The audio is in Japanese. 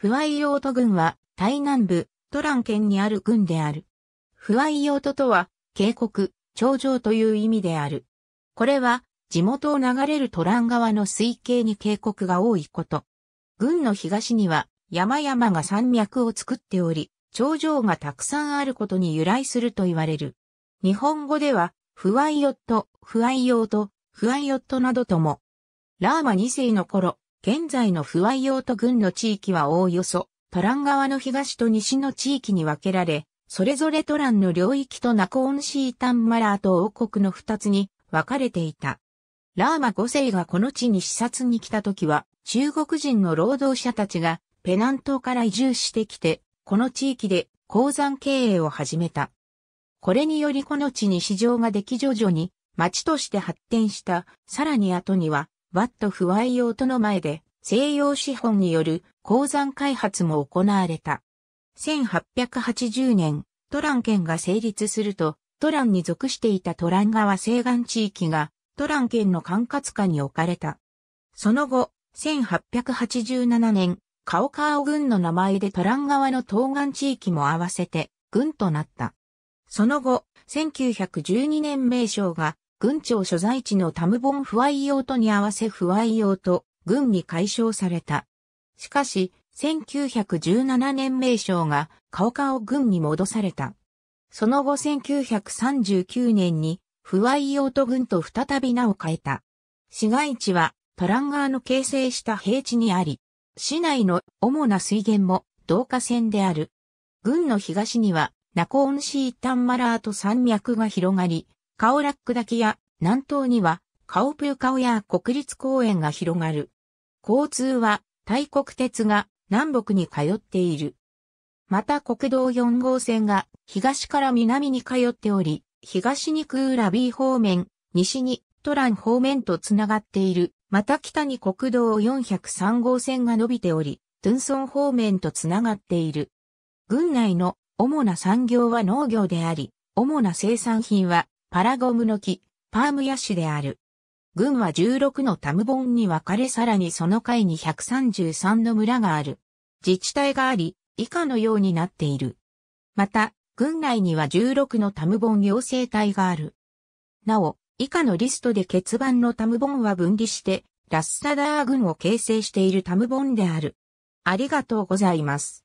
フワイヨート軍は、台南部、トラン県にある軍である。フワイヨートとは、渓谷、頂上という意味である。これは、地元を流れるトラン川の水系に渓谷が多いこと。軍の東には、山々が山脈を作っており、頂上がたくさんあることに由来すると言われる。日本語では、フワイヨット、フワイヨート、フワイヨットなどとも。ラーマ2世の頃、現在の不愛用と郡の地域はおおよそ、トラン川の東と西の地域に分けられ、それぞれトランの領域とナコーンシータンマラーと王国の二つに分かれていた。ラーマ5世がこの地に視察に来た時は、中国人の労働者たちがペナン島から移住してきて、この地域で鉱山経営を始めた。これによりこの地に市場ができ徐々に町として発展した、さらに後にはワット不愛用との前で西洋資本による鉱山開発も行われた。1880年、トラン県が成立すると、トランに属していたトラン川西岸地域がトラン県の管轄下に置かれた。その後、1887年、カオカオ軍の名前でトラン川の東岸地域も合わせて軍となった。その後、1912年名称が軍庁所在地のタムボン不愛用とに合わせ不愛用と軍に解消された。しかし、1917年名称がカオカオ軍に戻された。その後1939年に不愛用と軍と再び名を変えた。市街地はパランガーの形成した平地にあり、市内の主な水源も同化線である。軍の東にはナコーンシータンマラート山脈が広がり、カオラック滝や南東にはカオプーカオや国立公園が広がる。交通は大国鉄が南北に通っている。また国道4号線が東から南に通っており、東にクーラビー方面、西にトラン方面とつながっている。また北に国道403号線が伸びており、トゥンソン方面とつながっている。郡内の主な産業は農業であり、主な生産品はパラゴムの木、パームヤシである。軍は16のタムボンに分かれさらにその階に133の村がある。自治体があり、以下のようになっている。また、軍内には16のタムボン行政体がある。なお、以下のリストで欠番のタムボンは分離して、ラッサダー軍を形成しているタムボンである。ありがとうございます。